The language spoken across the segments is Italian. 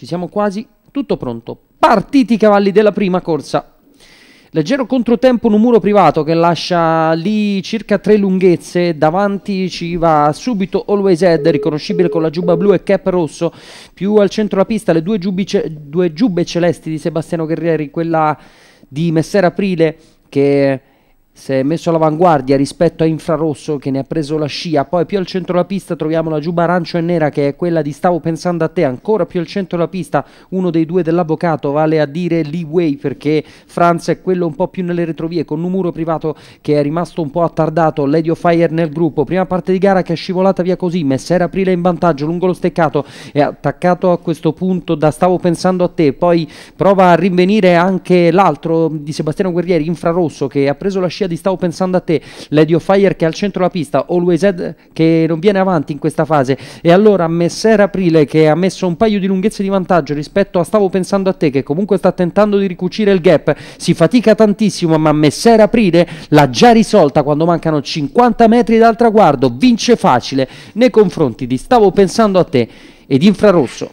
Ci siamo quasi. Tutto pronto. Partiti i cavalli della prima corsa. Leggero controtempo un muro privato che lascia lì circa tre lunghezze, davanti ci va subito Always Head, riconoscibile con la giubba blu e cap rosso, più al centro la pista le due, giubice, due giubbe celesti di Sebastiano Guerrieri, quella di Messer Aprile che si è messo all'avanguardia rispetto a Infrarosso che ne ha preso la scia, poi più al centro della pista troviamo la giuba arancio e nera che è quella di Stavo pensando a te, ancora più al centro della pista uno dei due dell'avvocato vale a dire Lee Way perché Franz è quello un po' più nelle retrovie con un muro privato che è rimasto un po' attardato, Lady of Fire nel gruppo, prima parte di gara che è scivolata via così, Messer Aprile in vantaggio lungo lo steccato, e attaccato a questo punto da Stavo pensando a te, poi prova a rinvenire anche l'altro di Sebastiano Guerrieri, Infrarosso che ha preso la scia di Stavo pensando a te, Lady of Fire che è al centro della pista, Always Ed che non viene avanti in questa fase e allora Messer Aprile che ha messo un paio di lunghezze di vantaggio rispetto a Stavo pensando a te che comunque sta tentando di ricucire il gap, si fatica tantissimo ma Messer Aprile l'ha già risolta quando mancano 50 metri dal traguardo, vince facile nei confronti di Stavo pensando a te ed Infrarosso.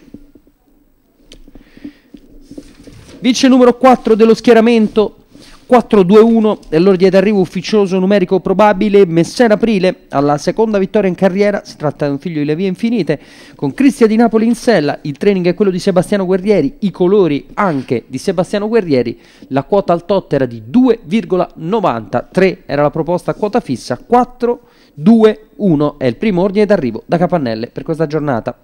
Vince numero 4 dello schieramento 4-2-1 è l'ordine d'arrivo ufficioso numerico probabile Messena Aprile alla seconda vittoria in carriera si tratta di un figlio di le vie infinite con Cristian di Napoli in sella il training è quello di Sebastiano Guerrieri i colori anche di Sebastiano Guerrieri la quota al tot era di 2,90. 3 era la proposta a quota fissa 4 2 1 è il primo ordine d'arrivo da Capannelle per questa giornata